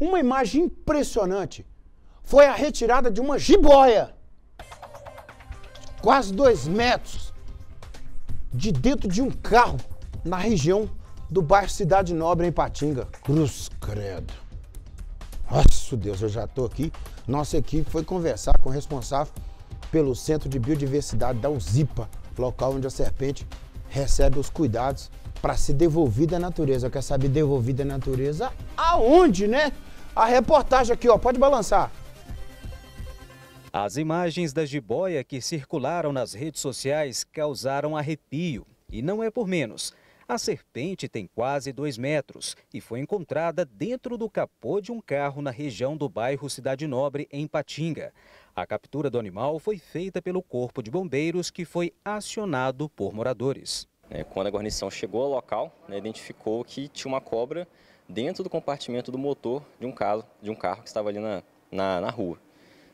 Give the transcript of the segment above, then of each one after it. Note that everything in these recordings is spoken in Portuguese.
Uma imagem impressionante foi a retirada de uma jiboia, quase dois metros, de dentro de um carro na região do bairro Cidade Nobre, em Patinga. Cruz credo. Nossa, Deus, eu já estou aqui. Nossa equipe foi conversar com o responsável pelo Centro de Biodiversidade da UZIPA, local onde a serpente recebe os cuidados para ser devolvida à natureza. Quer saber devolvida à natureza aonde, né? A reportagem aqui, ó, pode balançar. As imagens da jiboia que circularam nas redes sociais causaram arrepio. E não é por menos. A serpente tem quase dois metros e foi encontrada dentro do capô de um carro na região do bairro Cidade Nobre, em Patinga. A captura do animal foi feita pelo Corpo de Bombeiros, que foi acionado por moradores. É, quando a guarnição chegou ao local, né, identificou que tinha uma cobra dentro do compartimento do motor de um carro, de um carro que estava ali na, na, na rua.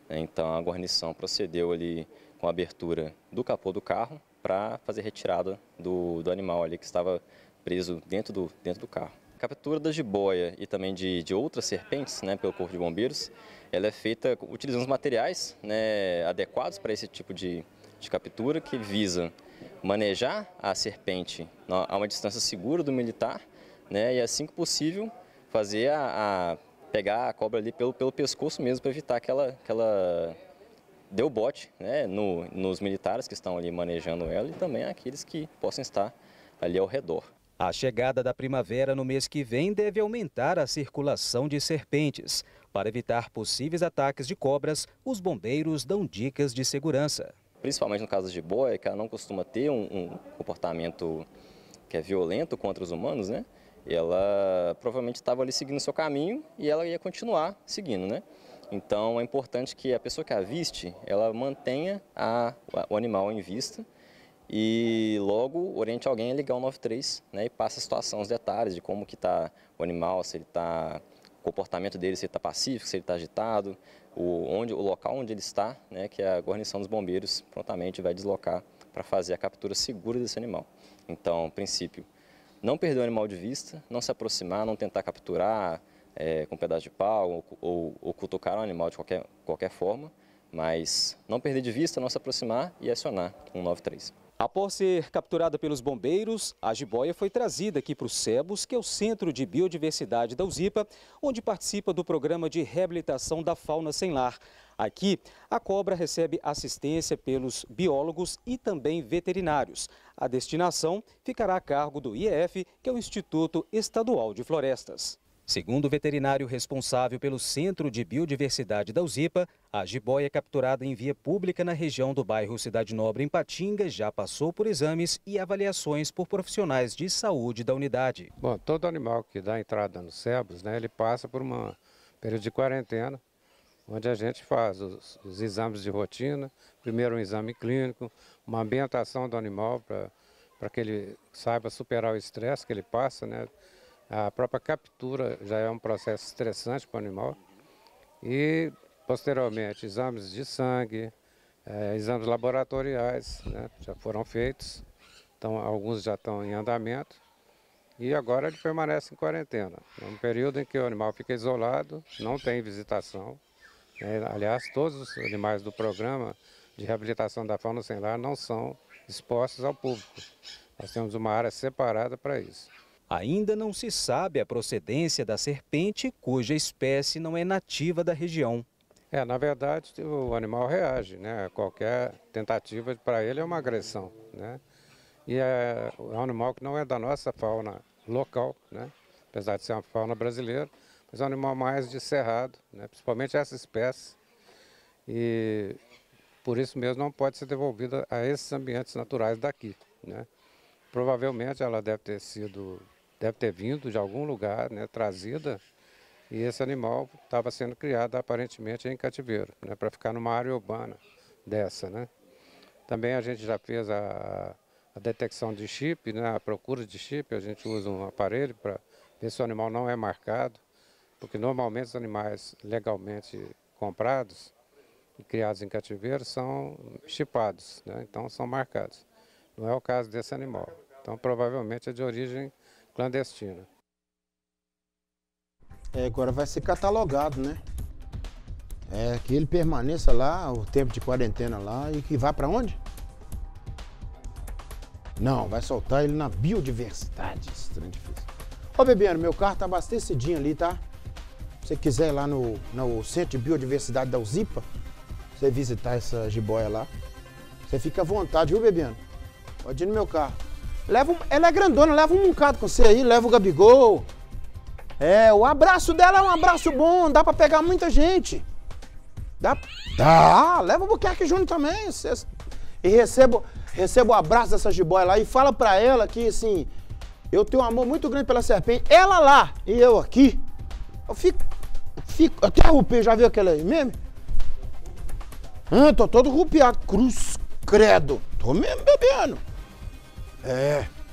É, então a guarnição procedeu ali com a abertura do capô do carro para fazer retirada do, do animal ali que estava preso dentro do, dentro do carro. A captura da jiboia e também de, de outras serpentes né, pelo Corpo de Bombeiros, ela é feita utilizando os materiais né, adequados para esse tipo de, de captura que visa manejar a serpente a uma distância segura do militar né? E assim que possível, fazer a, a pegar a cobra ali pelo, pelo pescoço mesmo, para evitar que ela, que ela dê o bote né? No, nos militares que estão ali manejando ela e também aqueles que possam estar ali ao redor. A chegada da primavera no mês que vem deve aumentar a circulação de serpentes. Para evitar possíveis ataques de cobras, os bombeiros dão dicas de segurança. Principalmente no caso de boia, que ela não costuma ter um, um comportamento que é violento contra os humanos, né? ela provavelmente estava ali seguindo o seu caminho e ela ia continuar seguindo, né? Então é importante que a pessoa que aviste, ela mantenha a, o animal em vista e logo oriente alguém a ligar o 93 né, e passa a situação, os detalhes de como que está o animal, se ele está, o comportamento dele, se ele está pacífico, se ele está agitado, o, onde, o local onde ele está, né, que é a guarnição dos bombeiros prontamente vai deslocar para fazer a captura segura desse animal. Então, princípio, não perder o animal de vista, não se aproximar, não tentar capturar é, com um pedaço de pau ou, ou, ou cutucar o um animal de qualquer, qualquer forma mas não perder de vista, não se aproximar e acionar 193. Após ser capturada pelos bombeiros, a jiboia foi trazida aqui para o SEBUS, que é o Centro de Biodiversidade da UZIPA, onde participa do programa de reabilitação da fauna sem lar. Aqui, a cobra recebe assistência pelos biólogos e também veterinários. A destinação ficará a cargo do IEF, que é o Instituto Estadual de Florestas. Segundo o veterinário responsável pelo Centro de Biodiversidade da UZIPA, a jiboia capturada em via pública na região do bairro Cidade Nobre, em Patinga, já passou por exames e avaliações por profissionais de saúde da unidade. Bom, todo animal que dá entrada nos cebos, né, ele passa por um período de quarentena, onde a gente faz os, os exames de rotina, primeiro um exame clínico, uma ambientação do animal para que ele saiba superar o estresse que ele passa, né, a própria captura já é um processo estressante para o animal. E, posteriormente, exames de sangue, é, exames laboratoriais né, já foram feitos. Então, alguns já estão em andamento. E agora ele permanece em quarentena. É um período em que o animal fica isolado, não tem visitação. É, aliás, todos os animais do programa de reabilitação da fauna sem lar não são expostos ao público. Nós temos uma área separada para isso. Ainda não se sabe a procedência da serpente, cuja espécie não é nativa da região. É, na verdade, o animal reage, né? Qualquer tentativa para ele é uma agressão, né? E é um animal que não é da nossa fauna local, né? Apesar de ser uma fauna brasileira, mas é um animal mais de cerrado, né? principalmente essa espécie. E por isso mesmo não pode ser devolvida a esses ambientes naturais daqui, né? Provavelmente ela deve ter sido deve ter vindo de algum lugar, né, trazida, e esse animal estava sendo criado aparentemente em cativeiro, né, para ficar numa área urbana dessa. Né. Também a gente já fez a, a detecção de chip, né, a procura de chip, a gente usa um aparelho para ver se o animal não é marcado, porque normalmente os animais legalmente comprados e criados em cativeiro são chipados, né, então são marcados. Não é o caso desse animal. Então provavelmente é de origem clandestina. É, agora vai ser catalogado, né? É, que ele permaneça lá, o tempo de quarentena lá, e que vá para onde? Não, vai soltar ele na biodiversidade. Estranho difícil. Ô, Bebiano, meu carro tá abastecidinho ali, tá? Se você quiser ir lá no, no Centro de Biodiversidade da UZIPA, você visitar essa jiboia lá, você fica à vontade, viu, Bebiano? Pode ir no meu carro. Leva, ela é grandona, leva um bocado com você aí, leva o Gabigol. É, o abraço dela é um abraço bom, dá para pegar muita gente. Dá, dá leva o Buquerque Júnior também. Cê, e recebo, recebo o abraço dessa jiboia lá e fala para ela que, assim, eu tenho um amor muito grande pela serpente. Ela lá e eu aqui. Eu fico, fico até rupê, já viu aquela aí mesmo? Hum, tô todo rupiado, cruz credo. Tô mesmo bebendo. É.